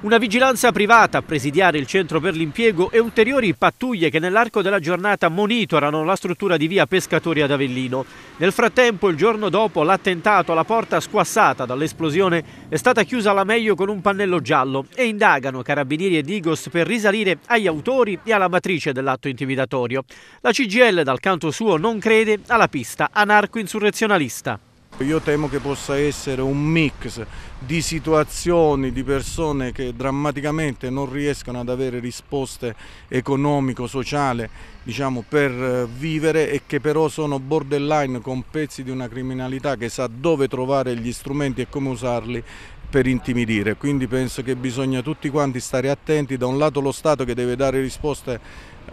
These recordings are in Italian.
Una vigilanza privata a presidiare il centro per l'impiego e ulteriori pattuglie che nell'arco della giornata monitorano la struttura di via Pescatori ad Avellino. Nel frattempo, il giorno dopo l'attentato alla porta squassata dall'esplosione è stata chiusa alla meglio con un pannello giallo e indagano carabinieri e Digos per risalire agli autori e alla matrice dell'atto intimidatorio. La CGL dal canto suo non crede alla pista anarco-insurrezionalista. Io temo che possa essere un mix di situazioni, di persone che drammaticamente non riescono ad avere risposte economico-sociale diciamo, per eh, vivere e che però sono borderline con pezzi di una criminalità che sa dove trovare gli strumenti e come usarli per intimidire, quindi penso che bisogna tutti quanti stare attenti, da un lato lo Stato che deve dare risposte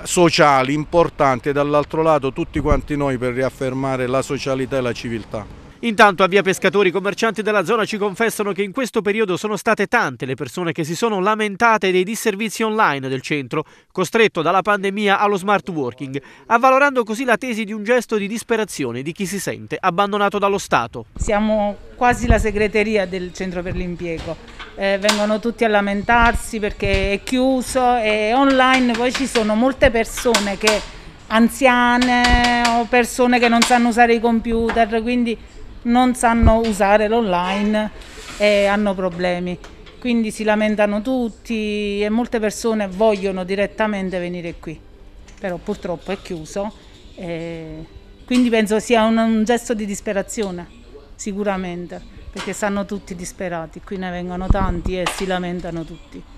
sociali importanti e dall'altro lato tutti quanti noi per riaffermare la socialità e la civiltà. Intanto a Via Pescatori i commercianti della zona ci confessano che in questo periodo sono state tante le persone che si sono lamentate dei disservizi online del centro, costretto dalla pandemia allo smart working, avvalorando così la tesi di un gesto di disperazione di chi si sente abbandonato dallo Stato. Siamo quasi la segreteria del centro per l'impiego, eh, vengono tutti a lamentarsi perché è chiuso e online poi ci sono molte persone che anziane o persone che non sanno usare i computer, quindi non sanno usare l'online e hanno problemi. Quindi si lamentano tutti e molte persone vogliono direttamente venire qui, però purtroppo è chiuso. quindi penso sia un, un gesto di disperazione, sicuramente, perché stanno tutti disperati, qui ne vengono tanti e si lamentano tutti.